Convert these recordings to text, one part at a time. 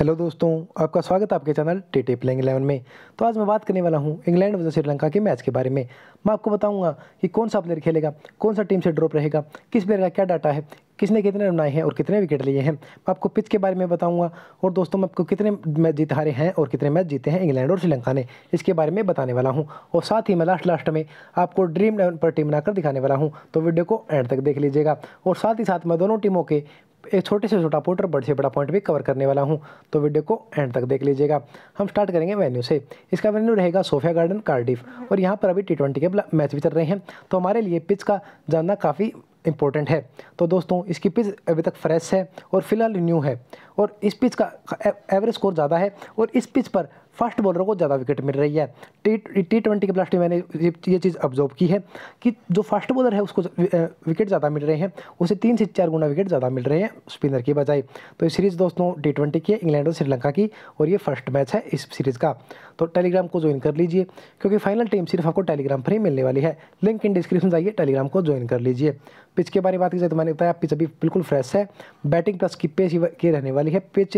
hello दोस्तों आपका स्वागत है आपके channel T T playing eleven में तो आज मैं बात करने वाला हूं इंग्लैंड वर्सेस श्रीलंका के मैच के बारे में मैं आपको बताऊंगा कि कौन सा प्लेयर खेलेगा कौन सा टीम से ड्रॉप रहेगा किस प्लेयर का क्या डाटा है किसने कितने रन आए हैं और कितने विकेट लिए हैं मैं आपको पिच के बारे में बताऊंगा और दोस्तों मैं आपको कितने मैच जीत हारे हैं और कितने मैच जीते हैं इंग्लैंड और श्रीलंका ने इसके बारे में बताने वाला हूं और साथ ही मैं लास्ट लास्ट में आपको ड्रीम इलेवन पर टीम बनाकर दिखाने वाला हूं तो वीडियो को एंड तक देख लीजिएगा और साथ ही साथ मैं दोनों टीमों के एक छोटे से छोटा पॉइंट और बड़े से बड़ा पॉइंट भी कवर करने वाला हूँ तो वीडियो को एंड तक देख लीजिएगा हम स्टार्ट करेंगे वेन्यू से इसका वेन्यू रहेगा सोफिया गार्डन कार्डिफ और यहाँ पर अभी टी के मैच भी चल रहे हैं तो हमारे लिए पिच का जानना काफ़ी इंपॉर्टेंट है तो दोस्तों इसकी पिच अभी तक फ्रेश है और फिलहाल न्यू है और इस पिच का एवरेज स्कोर ज़्यादा है और इस पिच पर फास्ट बॉलरों को ज़्यादा विकेट मिल रही है टी टी ट्वेंटी के लास्ट में मैंने ये चीज़ ऑब्जर्व की है कि जो फास्ट बॉलर है उसको विकेट ज़्यादा मिल रहे हैं उसे तीन से चार गुना विकेट ज़्यादा मिल रहे हैं स्पिनर की बजाय तो ये सीरीज़ दोस्तों टी ट्वेंटी की है इंग्लैंड और श्रीलंका की और ये फर्स्ट मैच है इस सीरीज़ का तो टेलीग्राम को ज्वाइन कर लीजिए क्योंकि फाइनल टीम सिर्फ आपको टेलीग्राम पर ही मिलने वाली है लिंक इन डिस्क्रिप्शन जाइए टेलीग्राम को ज्वाइन कर लीजिए पिच के बारे में बात की जाए तो मैंने बताया पिच अभी बिल्कुल फ्रेश है बैटिंग प्लस की पेच की रहने वाली है पिच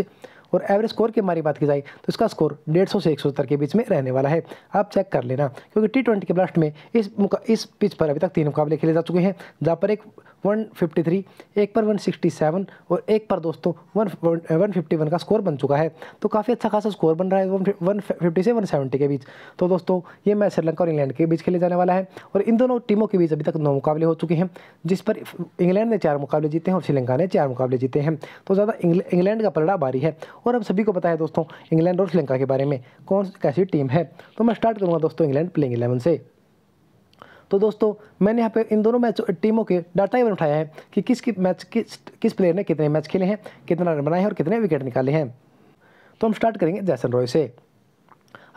और एवरेज स्कोर की हमारी बात की जाए तो इसका स्कोर डेढ़ से एक के बीच में रहने वाला है आप चेक कर लेना क्योंकि टी ट्वेंटी के ब्लास्ट में इस इस पिच पर अभी तक तीन मुकाबले खेले जा चुके हैं जहाँ पर एक 153, एक पर 167 और एक पर दोस्तों 151 का स्कोर बन चुका है तो काफ़ी अच्छा खासा स्कोर बन रहा है 150 से 170 के बीच तो दोस्तों ये मैच श्रीलंका और इंग्लैंड के बीच खेले जाने वाला है और इन दोनों टीमों के बीच अभी तक नौ मुकाबले हो चुके हैं जिस पर इंग्लैंड ने चार मुकाबले जीते हैं और श्रीलंका ने चार मुकाबले जीते हैं तो ज़्यादा इंग्लैंड का पलड़ा भारी है और अब सभी को पता है दोस्तों इंग्लैंड और श्रीलंका के बारे में कौन कैसी टीम है तो मैं स्टार्ट करूँगा दोस्तों इंग्लैंड प्लेइंग इलेवन से तो दोस्तों मैंने यहाँ पे इन दोनों मैच टीमों के डाटा इवन उठाया है कि किस कि मैच किस किस प्लेयर ने कितने मैच खेले हैं कितना रन बनाए हैं और कितने विकेट निकाले हैं तो हम स्टार्ट करेंगे जैसन रॉय से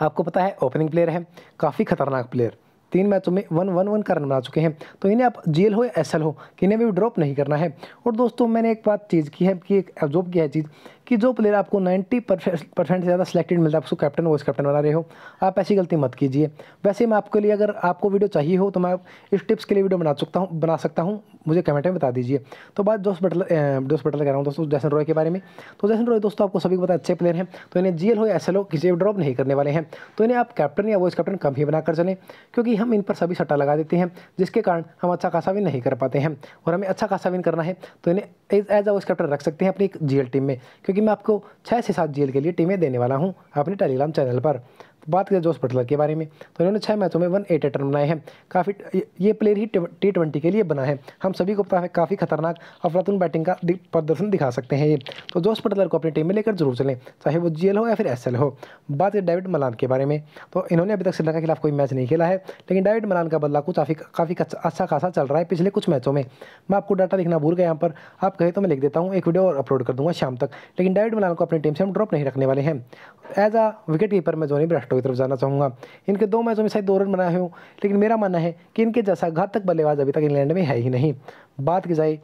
आपको पता है ओपनिंग प्लेयर है काफ़ी खतरनाक प्लेयर तीन मैचों में वन वन वन का रन बना चुके हैं तो इन्हें आप जेल हो या एस हो कि इन्हें भी ड्रॉप नहीं करना है और दोस्तों मैंने एक बात चीज़ की है कि एक ऑब्जर्व किया है चीज़ कि जो प्लेयर आपको 90 परसेंट से ज़्यादा सेलेक्टेड मिलता है उसको कैप्टन वाइस कैप्टन बना रहे हो आप ऐसी गलती मत कीजिए वैसे मैं आपके लिए अगर आपको वीडियो चाहिए हो तो मैं इस टिप्स के लिए वीडियो बना चुकता हूँ बना सकता हूँ मुझे कमेंट में बता दीजिए तो बात जोस बटल जोस बटल कह रहा हूँ दोस्तों जैसन रॉय के बारे में तो जैसन रॉय दोस्तों आपको सभी को पता अच्छे प्लेयर हैं तो इन्हें जी हो या एस किसी भी ड्रॉप नहीं करने वाले हैं तो इन्हें आप कैप्टन या वाइस कैप्टन कम ही बनाकर चले क्योंकि हम इन पर सभी सट्टा लगा देते हैं जिसके कारण हम अच्छा खासा विन नहीं कर पाते हैं और हमें अच्छा खासा विन करना है तो इन्हें एज अ वाइस कैप्टन रख सकते हैं अपनी जी टीम में क्योंकि मैं आपको छः से सात जी के लिए टीमें देने वाला हूँ अपने टेलीग्राम चैनल पर बात करें जोस बटलर के बारे में तो इन्होंने छः मैचों में वन एट एट रन बनाए हैं काफ़ी ये प्लेयर ही टी ट्वेंटी के लिए बना है हम सभी को काफ़ी खतरनाक अफलातून बैटिंग का प्रदर्शन दिखा सकते हैं ये तो जोस बटलर को अपनी टीम में लेकर जरूर चलें चाहे वो जी हो या फिर एस हो बात करें डेविड मलान के बारे में तो इन्होंने अभी तक श्रीलंका के खिलाफ कोई मैच नहीं खेला है लेकिन डेविड मलान का बदला कुछ काफ़ी काफ़ी अच्छा खासा चल रहा है पिछले कुछ मैचों में मैं आपको डाटा लिखना भूल गया यहाँ पर आप कहे तो मैं लिख देता हूँ एक वीडियो और अपलोड कर दूँगा शाम तक लेकिन डेविड मलान को अपनी टीम से हम ड्रॉप नहीं रखने वाले हैं एज अ विकेट कीपर मैं जोनी ब्रास्टो की तरफ जाना चाहूँगा इनके दो मैचों में शायद दो रन बनाए हों लेकिन मेरा मानना है कि इनके जैसा घातक बल्लेबाज अभी तक इंग्लैंड में है ही नहीं बात की जाए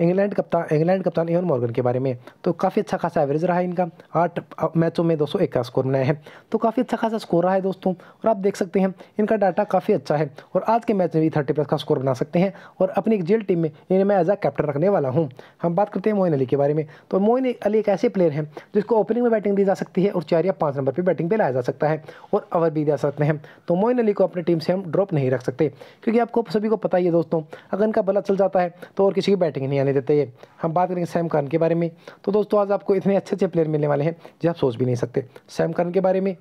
इंग्लैंड कप्तान इंग्लैंड कप्तान एवन मॉर्गन के बारे में तो काफ़ी अच्छा खासा एवरेज रहा है इनका आठ मैचों में दो का स्कोर बनाया है तो काफ़ी अच्छा खासा स्कोर रहा है दोस्तों और आप देख सकते हैं इनका डाटा काफ़ी अच्छा है और आज के मैच में भी थर्टी प्लस का स्कोर बना सकते हैं और अपनी एक जेल टीम में इन्हें मैं एज आ कैप्टन रखने वाला हूँ हम बात करते हैं मोइन अली के बारे में तो मोइन अली एक ऐसे प्लेयर हैं जिसको ओपनिंग में बैटिंग दी जा सकती है और चार या पाँच नंबर पर बैटिंग पर लाया जा सकता है और ओवर भी दिया सकते हैं तो मोइन अली को अपनी टीम से हम ड्रॉप नहीं रख सकते क्योंकि आपको सभी को पता ही है दोस्तों अगर इनका बला चल जाता है तो और किसी की बैटिंग नहीं मैंने देते है हम बात करेंगे सैम करन के बारे में तो दोस्तों आज आपको इतने अच्छे अच्छे प्लेयर मिलने वाले हैं जो आप सोच भी नहीं सकते सैम करन के बारे में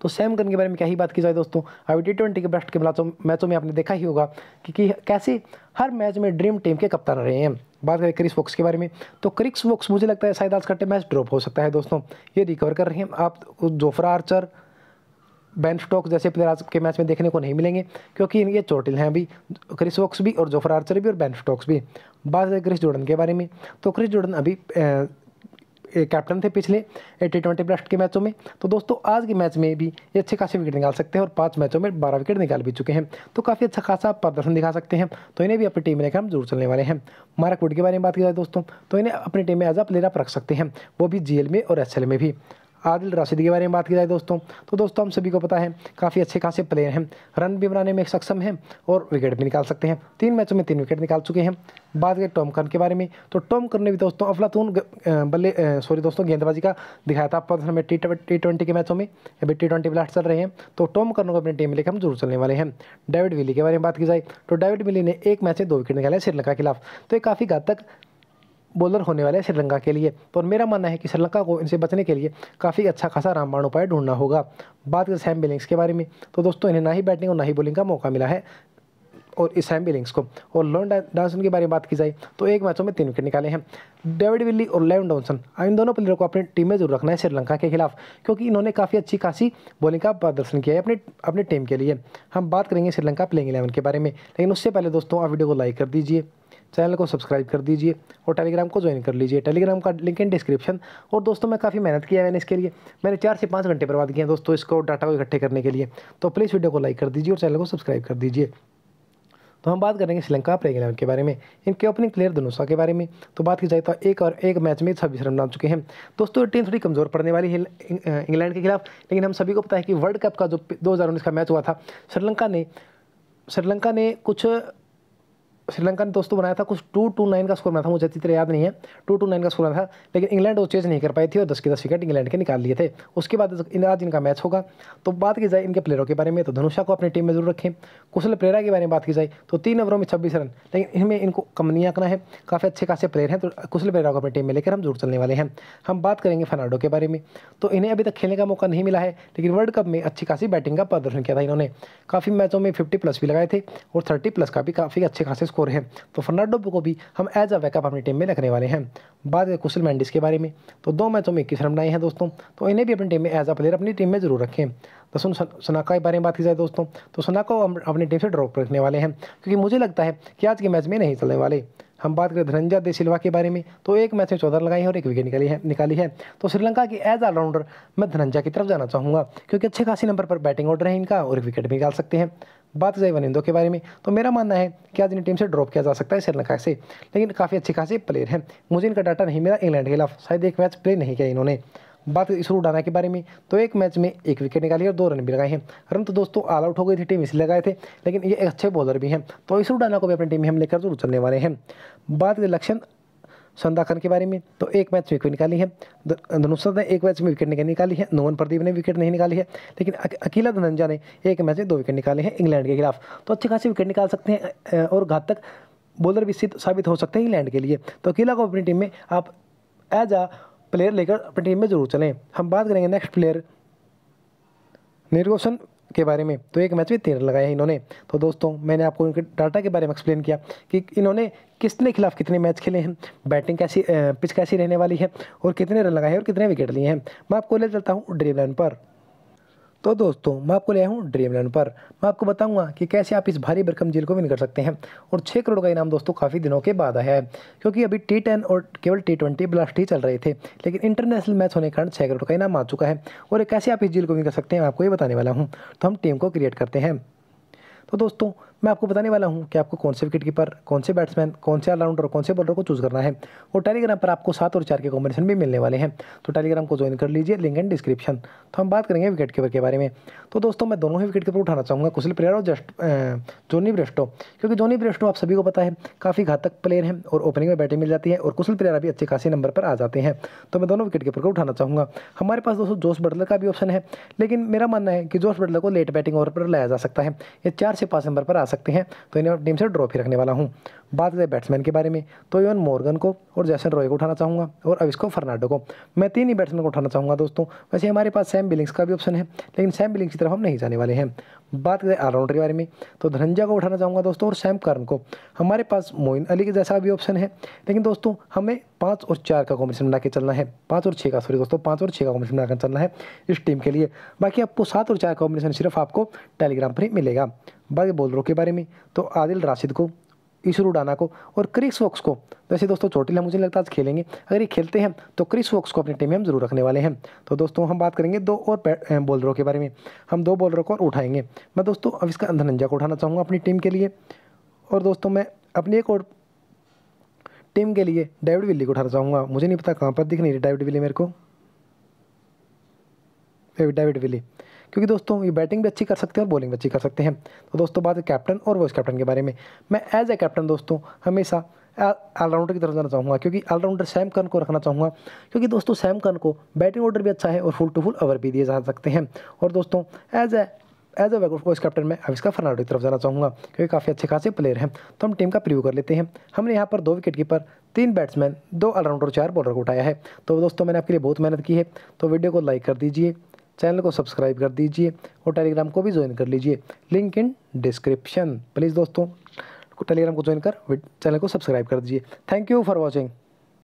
तो सैम करन के बारे में क्या ही बात की जाए दोस्तों अभी टी ट्वेंटी के बेस्ट के मैचों में आपने देखा ही होगा कि, कि कैसे हर मैच में ड्रीम टीम के कप्तान रहे हैं बात करें क्रिस वोक्स के बारे में तो क्रिक्स वोक्स मुझे लगता है शायद आज का मैच ड्रॉप हो सकता है दोस्तों ये रिकवर कर रहे हैं आप जोफ्रा आर्चर बैन स्टॉक्स जैसे प्लेयर आज के मैच में देखने को नहीं मिलेंगे क्योंकि इनके चोटिल हैं अभी क्रिस वॉक्स भी और जोफर आर्चर भी और बैन स्टॉक्स भी बात है क्रिस जोर्डन के बारे में तो क्रिस जोर्डन अभी कैप्टन थे पिछले टी ट्वेंटी ब्लास्ट के मैचों में तो दोस्तों आज के मैच में भी ये अच्छे खासे विकेट निकाल सकते हैं और पाँच मैचों में बारह विकेट निकाल भी चुके हैं तो काफ़ी अच्छा खासा प्रदर्शन दिखा सकते हैं तो इन्हें भी अपनी टीम में लेकर हम जरूर चलने वाले हैं मार्क वुड के बारे में बात की जाए दोस्तों तो इन्हें अपनी टीम में एज अ प्लेयर आप रख सकते हैं वो भी जी में और एस में भी आदिल राशिद के बारे में बात की जाए दोस्तों तो दोस्तों हम सभी को पता है काफ़ी अच्छे खासे प्लेयर हैं रन भी बनाने में सक्षम हैं और विकेट भी निकाल सकते हैं तीन मैचों में तीन विकेट निकाल चुके हैं बात करें टॉम कर्न के बारे में तो टॉम कर्न ने भी दोस्तों अफलातून बल्ले सॉरी दोस्तों गेंदबाजी का दिखाया था प्रदर्शन में टी टी ट्वेंटी के मैचों में अभी टी ट्वेंटी ब्लास्ट चल रहे हैं तो टॉम कर्न को अपनी टीम में लेकर हम जरूर चलने वाले हैं डेविड विली के बारे में बात की जाए तो डेविड विली ने एक मैच में दो विकेट निकाले श्रीलंका के खिलाफ तो ये काफ़ी घातक बॉलर होने वाले श्रीलंका के लिए तो और मेरा मानना है कि श्रीलंका को इनसे बचने के लिए काफ़ी अच्छा खासा रामबाण उपाय ढूंढना होगा बात करें सैम बिलिंग्स के बारे में तो दोस्तों इन्हें ना ही बैटिंग और ना ही बॉलिंग का मौका मिला है और इस सैम बिलिंग्स को और लॉन डॉनसन के बारे में बात की जाए तो एक मैचों में तीन विकेट निकाले हैं डेविड विली और लेवन डॉनसन इन दोनों प्लेयरों को अपनी टीम में जरूर रखना है श्रीलंका के खिलाफ क्योंकि इन्होंने काफ़ी अच्छी खासी बॉलिंग का प्रदर्शन किया है अपने अपनी टीम के लिए हम बात करेंगे श्रीलंका प्लेइंग इलेवन के बारे में लेकिन उससे पहले दोस्तों आप वीडियो को लाइक कर दीजिए चैनल को सब्सक्राइब कर दीजिए और टेलीग्राम को ज्वाइन कर लीजिए टेलीग्राम का लिंक इन डिस्क्रिप्शन और दोस्तों मैं काफ़ी मेहनत किया मैंने इसके लिए मैंने चार से पाँच घंटे बर्बाद किए दोस्तों इसको डाटा को इकट्ठे करने के लिए तो प्लीज़ वीडियो को लाइक कर दीजिए और चैनल को सब्सक्राइब कर दीजिए तो हम बात करेंगे श्रीलंका प्लेंग इलेवन के बारे में इनके ओपनिंग प्लेयर धनुषा के बारे में तो बात की जाए तो एक और एक मैच में छब्बीस रन बना चुके हैं दोस्तों टीम थोड़ी कमज़ोर पड़ने वाली है इंग्लैंड के खिलाफ लेकिन हम सभी को पता है कि वर्ल्ड कप का जो दो का मैच हुआ था श्रीलंका ने श्रीलंका ने कुछ श्रीलंका ने दोस्तों तो बनाया था कुछ टू टू नाइन का स्कोर बनाया था मुझे अच्छी तरह याद नहीं है टू टू नाइन का स्कोर बनाया था लेकिन इंग्लैंड वो तो चेज नहीं कर पाई थी और दस के दस विकेट इंग्लैंड के निकाल लिए थे उसके बाद इन आज इनका मैच होगा तो बात की जाए इनके प्लेयरों के बारे में तो धनुषा को अपनी टीम में जरूर रखें कुशल प्लेयरा के बारे में बात की जाए तो तीन ओवरों में छब्बीस रन लेकिन इनमें इनको कम नहीं आंकना है काफ़ी अच्छे खासे प्लेयर हैं तो कुशल प्लेयरा को अपनी टीम में लेकर हम जरूर चलने वाले हैं हम बात करेंगे फर्नाडो के बारे में तो इन्हें अभी तक खेलने का मौका नहीं मिला है लेकिन वर्ल्ड कप में अच्छी खासी बैटिंग का प्रदर्शन किया था इन्होंने काफ़ी मैचों में फिफ्टी प्लस भी लगाए थे और थर्टी प्लस का भी काफ़ी अच्छे खासे स्कोर है तो फर्नाडो को भी हम एज अ बैकअप अपनी टीम में रखने वाले हैं बात है कुशल मैंडिस के बारे में तो दो मैचों में इक्कीस रन बनाए हैं दोस्तों तो इन्हें भी अपनी टीम में एज अ प्लेयर अपनी टीम में जरूर रखें तो सुन सोनाका के बारे में बात की जाए दोस्तों तो सनाका को हम अपनी टीम से ड्रॉप रखने वाले हैं क्योंकि मुझे लगता है कि आज के मैच में नहीं चलने वाले हम बात करें धनंजय दे सिल्वा के बारे में तो एक मैच में चौदह लगाई है और एक विकेट निकाली है निकाली है तो श्रीलंका की एज ऑलराउंडर मैं धनंजय की तरफ जाना चाहूँगा क्योंकि अच्छे खासी नंबर पर बैटिंग ऑर्डर है इनका और एक विकेट भी निकाल सकते हैं बात जाए वन के बारे में तो मेरा मानना है कि आज इन्हें टीम से ड्रॉप किया जा सकता है श्रीलंका से लेकिन काफ़ी अच्छे खासे प्लेयर हैं मुझे इनका डाटा नहीं मिला इंग्लैंड के खिलाफ शायद एक मैच प्ले नहीं किया इन्होंने बात इसरू डाना के बारे में तो एक मैच में एक विकेट निकाली और दो रन भी लगाए हैं रन तो दोस्तों ऑल आउट हो गई थी टीम इसलिए लगाए थे लेकिन ये अच्छे बॉलर भी हैं तो इसरू डाना को भी अपनी टीम में हम लेकर जरूर चलने वाले हैं बात लक्षण संदा खान के बारे में तो एक मैच में विकेट निकाली है धनुषा ने एक मैच में विकेट नहीं निकाली है नोवन प्रदीप ने विकेट नहीं निकाली है लेकिन अकेला धनंजा ने एक मैच में दो विकेट निकाले हैं इंग्लैंड के खिलाफ तो अच्छे खासे विकेट निकाल सकते हैं और घातक बॉलर भी सिद्ध साबित हो सकते हैं इंग्लैंड के लिए तो अकेला को अपनी टीम में आप एज आ प्लेयर लेकर अपनी टीम में जरूर चलें हम बात करेंगे नेक्स्ट प्लेयर निर्गोशन के बारे में तो एक मैच में तेरह लगाए हैं इन्होंने तो दोस्तों मैंने आपको उनके डाटा के बारे में एक्सप्लेन किया कि इन्होंने किसने खिलाफ कितने मैच खेले हैं बैटिंग कैसी पिच कैसी रहने वाली है और कितने रन लगाए और कितने विकेट लिए हैं मैं आपको ले चलता हूँ ड्रीम इलेवन पर तो दोस्तों मैं आपको ले आया हूँ ड्रीमलैंड पर मैं आपको बताऊंगा कि कैसे आप इस भारी भरकम झील को विन कर सकते हैं और छः करोड़ का इनाम दोस्तों काफ़ी दिनों के बाद आया है क्योंकि अभी टी टेन और केवल टी ट्वेंटी ब्लास्ट ही चल रहे थे लेकिन इंटरनेशनल मैच होने के कारण छः करोड़ का इनाम आ चुका है और कैसे आप इस झील को विन कर सकते हैं मैं आपको ये बताने वाला हूँ तो हम टीम को क्रिएट करते हैं तो दोस्तों मैं आपको बताने वाला हूँ कि आपको कौन से विकेट कीपर कौन से बैट्समैन कौन से ऑलराउंडर कौन से बॉलर को चूज़ करना है और टेलीग्राम पर आपको सात और चार के कॉम्बिनेशन भी मिलने वाले हैं तो टेलीग्राम को ज्वाइन कर लीजिए लिंक एंड डिस्क्रिप्शन तो हम बात करेंगे विकेट कीपर के बारे में तो दोस्तों मैं दोनों ही विकेट कीपर उठाना चाहूँगा कुशल प्लेयर और जस्ट जोनी ब्रेस्टो क्योंकि जोनी ब्रेस्टो आप सभी को पता है काफ़ी घातक प्लेयर हैं और ओपनिंग में बैटिंग मिल जाती है और कुशल प्लेयर भी अच्छे खासी नंबर पर आ जाते हैं तो मैं दोनों विकेट कीपर को उठाना चाहूँगा हमारे पास दोस्तों जोश बटलर का भी ऑप्शन है लेकिन मेरा मानना है कि जोश बटलर को लेट बैटिंग ओवर पर लाया जा सकता है या चार से पाँच नंबर पर आ सकते हैं तो इन्हें नेम से ड्रॉप ही रखने वाला हूँ बात करें बैट्समैन के बारे में तो इवन मॉर्गन को और जैसन रॉय को उठाना चाहूँगा और अब इसको फर्नाडो को मैं तीन ही बैट्समैन को उठाना चाहूँगा दोस्तों वैसे हमारे पास सैम बिलिंग्स का भी ऑप्शन है लेकिन सैम बिलिंग्स की तरफ हम नहीं जाने वाले हैं बात करें ऑलराउंडर के बारे में तो धनंजा को उठाना चाहूँगा दोस्तों और सैम कर्न को हमारे पास मोइन अली के जैसा भी ऑप्शन है लेकिन दोस्तों हमें पाँच और चार का कॉम्बिनेशन बना के चलना है पाँच और छः का सॉरी दोस्तों पाँच और छः का कॉम्बिनेशन बनाकर चलना है इस टीम के लिए बाकी आपको सात और चार कॉम्बिनेशन सिर्फ आपको टेलीग्राम पर ही मिलेगा बाकी बॉलरों के बारे में तो आदिल राशिद को ईशरू डाना को और क्रिस वॉक्स को वैसे दोस्तों चोटिल है मुझे लगता है आज खेलेंगे अगर ये खेलते हैं तो क्रिस वॉक्स को अपनी टीम में हम जरूर रखने वाले हैं तो दोस्तों हम बात करेंगे दो और बॉलरों के बारे में हम दो बॉलरों को और उठाएंगे मैं दोस्तों अब इसका धनंजा को उठाना चाहूँगा अपनी टीम के लिए और दोस्तों मैं अपनी एक और टीम के लिए डेविड विली को उठाना चाहूँगा मुझे नहीं पता कहाँ पर दिख नहीं रही डेविड विली मेरे को डेविड विली क्योंकि दोस्तों ये बैटिंग भी अच्छी कर सकते हैं और बॉलिंग भी अच्छी कर सकते हैं तो दोस्तों बात है कैप्टन और वाइस कैप्टन के बारे में मैं एज ए कैप्टन दोस्तों हमेशा ऑलराउंडर की तरफ जाना चाहूँगा क्योंकि ऑलराउंडर सैम कन को रखना चाहूँगा क्योंकि दोस्तों सैम कन को बैटिंग ऑर्डर भी अच्छा है और फुल टू फुल ओवर भी दिए जा सकते हैं और दोस्तों as a as a vice captain मैं अविष्का फर्नाडो की तरफ जाना चाहूँगा क्योंकि काफ़ी अच्छे खासे प्लेयर हैं तो हम टीम का प्रिव्यू कर लेते हैं हमने यहाँ पर दो विकेट कीपर तीन बैट्समैन दो ऑलराउंडर और चार बॉलर को उठाया है तो दोस्तों मैंने आपके लिए बहुत मेहनत की है तो वीडियो को लाइक कर दीजिए चैनल को सब्सक्राइब कर दीजिए और टेलीग्राम को भी ज्वाइन कर लीजिए लिंक इन डिस्क्रिप्शन प्लीज़ दोस्तों टेलीग्राम को ज्वाइन कर चैनल को सब्सक्राइब कर दीजिए थैंक यू फॉर वॉचिंग